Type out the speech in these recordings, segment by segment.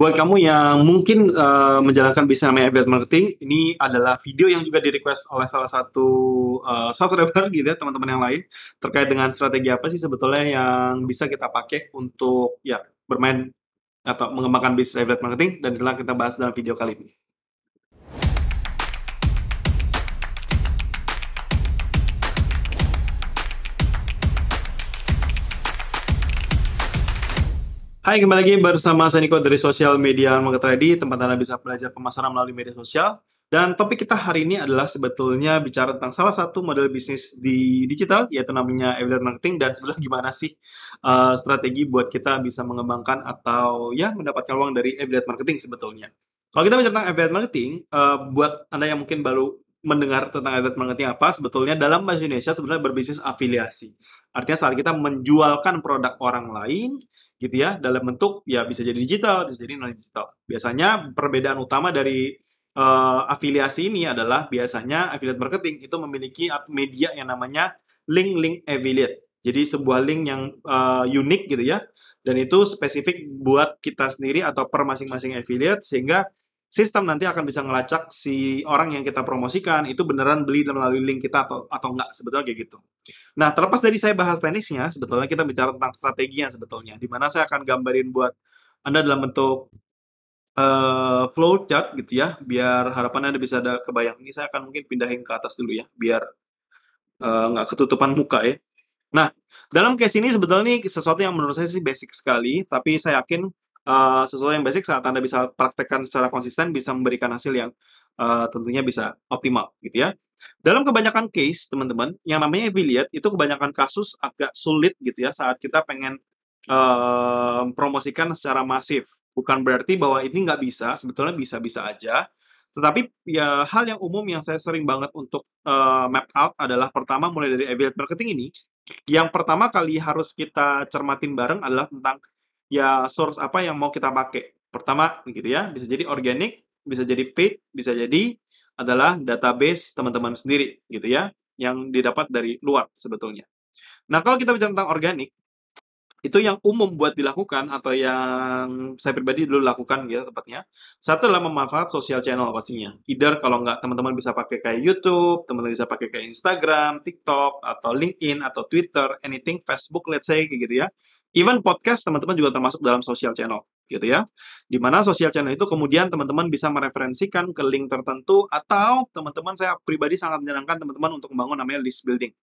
Buat kamu yang mungkin uh, menjalankan bisnis namanya affiliate marketing, ini adalah video yang juga di-request oleh salah satu uh, eh, subscriber gitu ya, teman-teman yang lain terkait dengan strategi apa sih sebetulnya yang bisa kita pakai untuk ya bermain atau mengembangkan bisnis affiliate marketing dan setelah kita bahas dalam video kali ini. Hai, kembali lagi bersama saya Niko dari Social Media Market Ready, tempat Anda bisa belajar pemasaran melalui media sosial. Dan topik kita hari ini adalah sebetulnya bicara tentang salah satu model bisnis di digital, yaitu namanya affiliate marketing, dan sebenarnya gimana sih uh, strategi buat kita bisa mengembangkan atau ya mendapatkan uang dari affiliate marketing sebetulnya. Kalau kita bicara tentang affiliate marketing, uh, buat Anda yang mungkin baru mendengar tentang affiliate marketing apa sebetulnya dalam bahasa Indonesia sebenarnya berbisnis afiliasi. Artinya saat kita menjualkan produk orang lain gitu ya dalam bentuk ya bisa jadi digital, bisa jadi non digital. Biasanya perbedaan utama dari uh, afiliasi ini adalah biasanya affiliate marketing itu memiliki media yang namanya link-link affiliate. Jadi sebuah link yang uh, unik gitu ya dan itu spesifik buat kita sendiri atau per masing-masing affiliate sehingga sistem nanti akan bisa ngelacak si orang yang kita promosikan itu beneran beli melalui link kita atau atau enggak sebetulnya kayak gitu. Nah, terlepas dari saya bahas teknisnya, sebetulnya kita bicara tentang strateginya sebetulnya. Di mana saya akan gambarin buat Anda dalam bentuk uh, flow chart gitu ya, biar harapannya Anda bisa ada kebayang. Ini saya akan mungkin pindahin ke atas dulu ya, biar uh, eh, nggak ketutupan muka ya. Nah, dalam case ini sebetulnya ini sesuatu yang menurut saya sih basic sekali, tapi saya yakin Eh, sesuatu yang basic saat Anda bisa praktekkan secara konsisten bisa memberikan hasil yang uh, tentunya bisa optimal gitu ya. Dalam kebanyakan case, teman-teman, yang namanya affiliate itu kebanyakan kasus agak sulit gitu ya saat kita pengen uh, eh, promosikan secara masif. Bukan berarti bahwa ini nggak bisa, sebetulnya bisa-bisa aja. Tetapi ya hal yang umum yang saya sering banget untuk uh, map out adalah pertama mulai dari affiliate marketing ini, yang pertama kali harus kita cermatin bareng adalah tentang ya source apa yang mau kita pakai. Pertama gitu ya, bisa jadi organik, bisa jadi paid, bisa jadi adalah database teman-teman sendiri gitu ya, yang didapat dari luar sebetulnya. Nah, kalau kita bicara tentang organik, itu yang umum buat dilakukan atau yang saya pribadi dulu lakukan gitu tepatnya. Satu adalah memanfaat sosial channel pastinya. Either kalau nggak teman-teman bisa pakai kayak YouTube, teman-teman bisa pakai kayak Instagram, TikTok, atau LinkedIn, atau Twitter, anything, Facebook, let's say, gitu ya. Even podcast teman-teman juga termasuk dalam social channel gitu ya. Dimana social channel itu kemudian teman-teman bisa mereferensikan ke link tertentu atau teman-teman saya pribadi sangat menyarankan teman-teman untuk membangun namanya list building.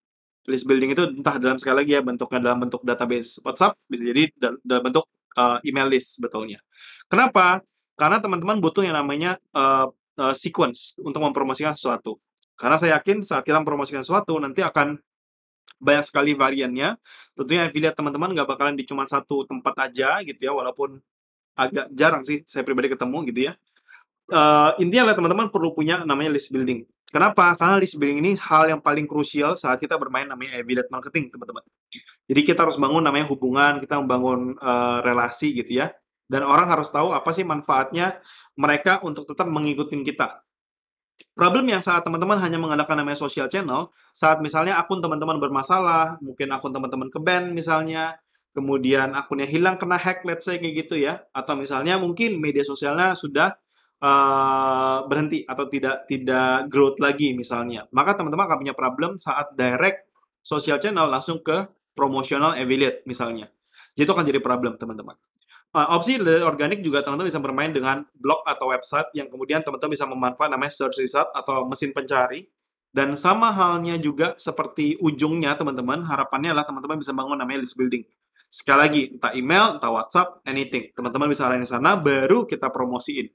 List building itu entah dalam sekali lagi ya bentuknya dalam bentuk database WhatsApp bisa jadi dalam bentuk uh, email list sebetulnya. Kenapa? Karena teman-teman butuh yang namanya uh, uh, sequence untuk mempromosikan sesuatu. Karena saya yakin saat kita mempromosikan sesuatu nanti akan banyak sekali variannya. Tentunya affiliate teman-teman nggak bakalan di cuma satu tempat aja gitu ya, walaupun agak jarang sih saya pribadi ketemu gitu ya. Uh, eh, intinya adalah teman-teman perlu punya namanya list building. Kenapa? Karena list building ini hal yang paling krusial saat kita bermain namanya affiliate marketing, teman-teman. Jadi kita harus bangun namanya hubungan, kita membangun uh, relasi gitu ya. Dan orang harus tahu apa sih manfaatnya mereka untuk tetap mengikuti kita problem yang saat teman-teman hanya mengandalkan namanya social channel, saat misalnya akun teman-teman bermasalah, mungkin akun teman-teman ke band misalnya, kemudian akunnya hilang kena hack, let's say kayak gitu ya, atau misalnya mungkin media sosialnya sudah uh, berhenti atau tidak tidak growth lagi misalnya, maka teman-teman akan punya problem saat direct social channel langsung ke promotional affiliate misalnya. Jadi itu akan jadi problem teman-teman uh, opsi dari organik juga teman-teman bisa bermain dengan blog atau website yang kemudian teman-teman bisa memanfaat namanya search result atau mesin pencari. Dan sama halnya juga seperti ujungnya teman-teman, harapannya adalah teman-teman bisa bangun namanya list building. Sekali lagi, entah email, entah WhatsApp, anything. Teman-teman bisa di sana, baru kita promosiin.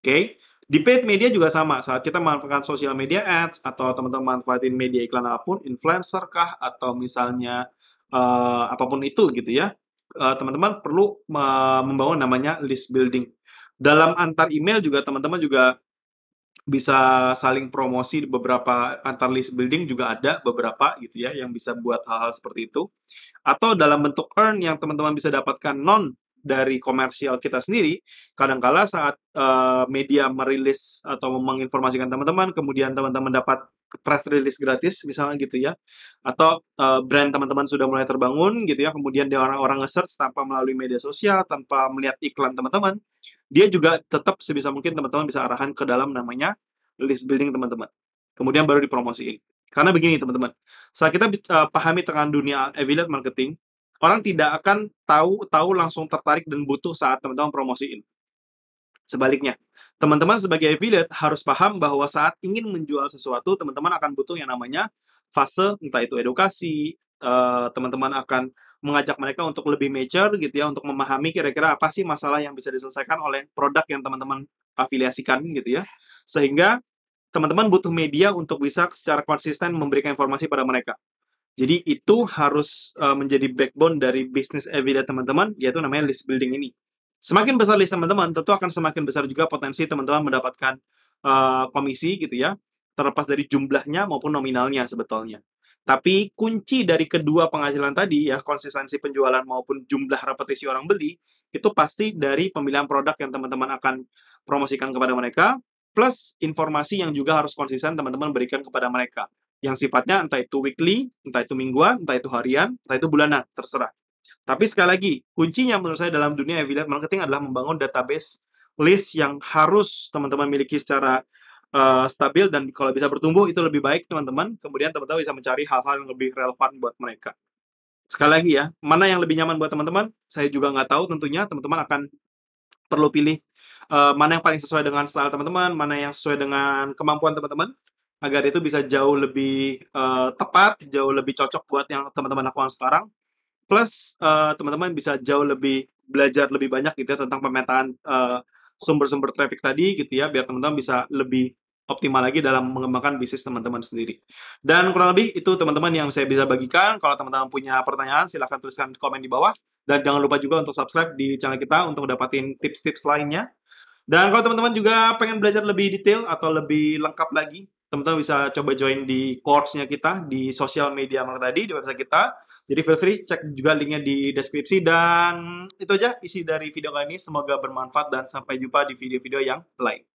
Oke? Okay? Di paid media juga sama, saat kita memanfaatkan social media ads, atau teman-teman manfaatin media iklan apapun, influencer kah, atau misalnya uh, apapun itu gitu ya Eh, teman-teman uh, perlu uh, membangun namanya list building. Dalam antar email juga teman-teman juga bisa saling promosi beberapa antar list building juga ada beberapa gitu ya yang bisa buat hal-hal seperti itu atau dalam bentuk earn yang teman-teman bisa dapatkan non dari komersial kita sendiri, kadangkala saat uh, media merilis atau menginformasikan teman-teman, kemudian teman-teman dapat press release gratis misalnya gitu ya, atau uh, brand teman-teman sudah mulai terbangun gitu ya, kemudian dia orang-orang nge-search tanpa melalui media sosial, tanpa melihat iklan teman-teman, dia juga tetap sebisa mungkin teman-teman bisa arahan ke dalam namanya list building teman-teman. Kemudian baru dipromosiin. Karena begini teman-teman, saat kita uh, pahami tentang dunia affiliate marketing, orang tidak akan tahu tahu langsung tertarik dan butuh saat teman-teman promosiin. Sebaliknya, teman-teman sebagai affiliate harus paham bahwa saat ingin menjual sesuatu, teman-teman akan butuh yang namanya fase entah itu edukasi, eh, teman-teman akan mengajak mereka untuk lebih mature gitu ya, untuk memahami kira-kira apa sih masalah yang bisa diselesaikan oleh produk yang teman-teman afiliasikan gitu ya. Sehingga teman-teman butuh media untuk bisa secara konsisten memberikan informasi pada mereka. Jadi itu harus uh, menjadi backbone dari bisnis Evida teman-teman, yaitu namanya list building ini. Semakin besar list teman-teman, tentu akan semakin besar juga potensi teman-teman mendapatkan uh, komisi gitu ya, terlepas dari jumlahnya maupun nominalnya sebetulnya. Tapi kunci dari kedua penghasilan tadi ya, konsistensi penjualan maupun jumlah repetisi orang beli, itu pasti dari pemilihan produk yang teman-teman akan promosikan kepada mereka, plus informasi yang juga harus konsisten teman-teman berikan kepada mereka yang sifatnya entah itu weekly, entah itu mingguan, entah itu harian, entah itu bulanan, terserah. Tapi sekali lagi, kuncinya menurut saya dalam dunia affiliate marketing adalah membangun database list yang harus teman-teman miliki secara uh, stabil dan kalau bisa bertumbuh itu lebih baik teman-teman. Kemudian teman-teman bisa mencari hal-hal yang lebih relevan buat mereka. Sekali lagi ya, mana yang lebih nyaman buat teman-teman? Saya juga nggak tahu tentunya, teman-teman akan perlu pilih uh, mana yang paling sesuai dengan style teman-teman, mana yang sesuai dengan kemampuan teman-teman agar itu bisa jauh lebih uh, tepat, jauh lebih cocok buat yang teman-teman lakukan sekarang. Plus teman eh, teman-teman bisa jauh lebih belajar lebih banyak gitu ya tentang pemetaan sumber eh, sumber-sumber traffic tadi gitu ya biar teman-teman bisa lebih optimal lagi dalam mengembangkan bisnis teman-teman sendiri. Dan kurang lebih itu teman-teman yang saya bisa bagikan. Kalau teman-teman punya pertanyaan silahkan tuliskan komen di bawah. Dan jangan lupa juga untuk subscribe di channel kita untuk dapatin tips-tips lainnya. Dan kalau teman-teman juga pengen belajar lebih detail atau lebih lengkap lagi teman-teman bisa coba join di course-nya kita di sosial media Mark tadi di website kita. Jadi feel free cek juga linknya di deskripsi dan itu aja isi dari video kali ini. Semoga bermanfaat dan sampai jumpa di video-video yang lain.